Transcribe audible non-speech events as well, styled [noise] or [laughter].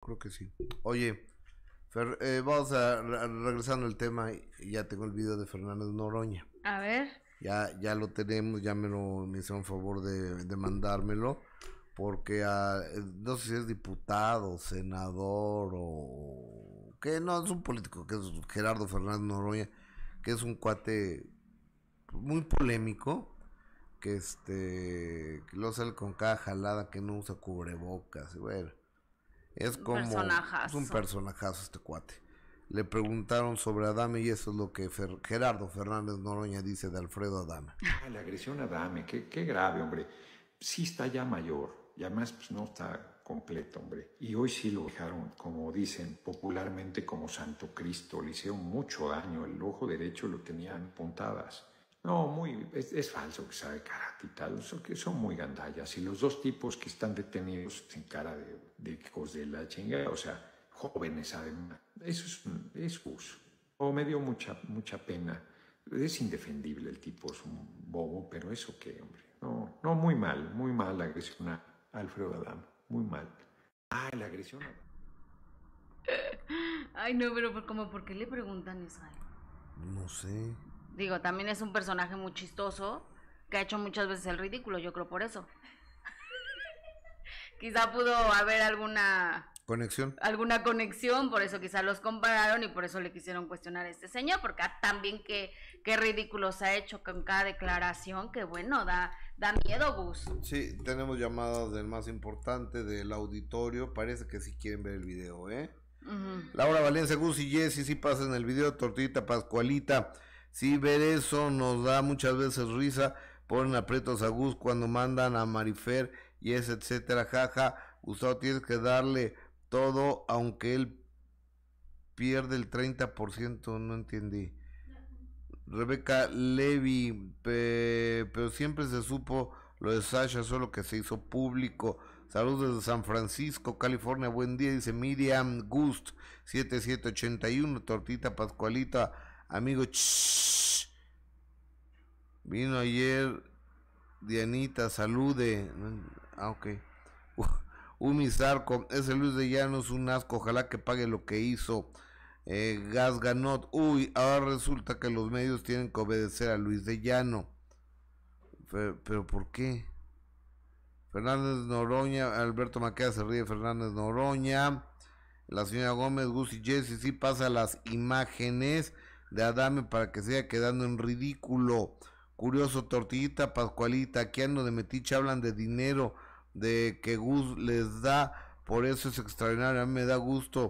Creo que sí. Oye, eh, vamos a regresando al tema. Ya tengo el video de Fernández Noroña. A ver. Ya, ya lo tenemos, ya me lo me hicieron favor de, mandármelo. Porque ah, eh, no sé si es diputado, senador o. que no, es un político, que es Gerardo Fernández Noroña, que es un cuate muy polémico que este lo sale con cada jalada que no usa cubrebocas bueno es como. un personajazo este cuate. Le preguntaron sobre Adame y eso es lo que Gerardo Fernández Noroña dice de Alfredo Adame. Ah, la agresión a Adame, qué, qué grave, hombre. Sí está ya mayor y además pues, no está completo, hombre. Y hoy sí lo dejaron, como dicen popularmente, como Santo Cristo. Le hicieron mucho daño, el ojo derecho lo tenían puntadas no, muy, es, falso que sabe karate y tal, son, muy gandallas. Y los dos tipos que están detenidos en cara de, de, de la chingada, o sea, jóvenes saben, Eso es, es uso. O me dio mucha, mucha pena. Es indefendible el tipo, es un bobo, pero eso qué, hombre. No, no, muy mal, muy mal la agresión a Alfredo Adán, muy mal. Ah, la agresión a... [laughs] Ay, no, pero ¿cómo? ¿por qué le preguntan eso No sé. Digo, también es un personaje muy chistoso que ha hecho muchas veces el ridículo, yo creo por eso. [laughs] quizá pudo haber alguna conexión. Alguna conexión, por eso quizá los compararon y por eso le quisieron cuestionar a este señor, porque ah, también qué, qué ridículo se ha hecho con cada declaración, que bueno, da, da miedo, Gus. Sí, tenemos llamadas del más importante del auditorio, parece que si quieren ver el video, ¿eh? Laura Valencia, Gus y Jessy, sí pasan el video, Tortita Pascualita. Sí, ver eso nos da muchas veces risa, ponen aprietos a Gus cuando mandan a Marifer y es etcétera, jaja. Gustavo, tienes que darle todo, aunque él pierde el 30%, no entendí. Rebeca Levy, pero siempre se supo lo de Sasha, solo que se hizo público. Saludos desde San Francisco, California. Buen día, dice Miriam Gust 7781, Tortita Pascualita. Amigo, vino ayer Dianita, salude. Ah, ok. Un [laughs] ese Luis de Llano es un asco, ojalá que pague lo que hizo. Eh, Gas Ganot, uy, ahora resulta que los medios tienen que obedecer a Luis de Llano. Pero, ¿por qué? Fernández Noroña, Alberto Maqueda se ríe, Fernández Noroña. La señora Gómez, Gus y Jesse, sí pasa las imágenes de Adame para que siga quedando en ridículo. Curioso, Tortillita, Pascualita, ando de Metiche hablan de dinero, de que Gus les da, por eso es extraordinario, a mí me da gusto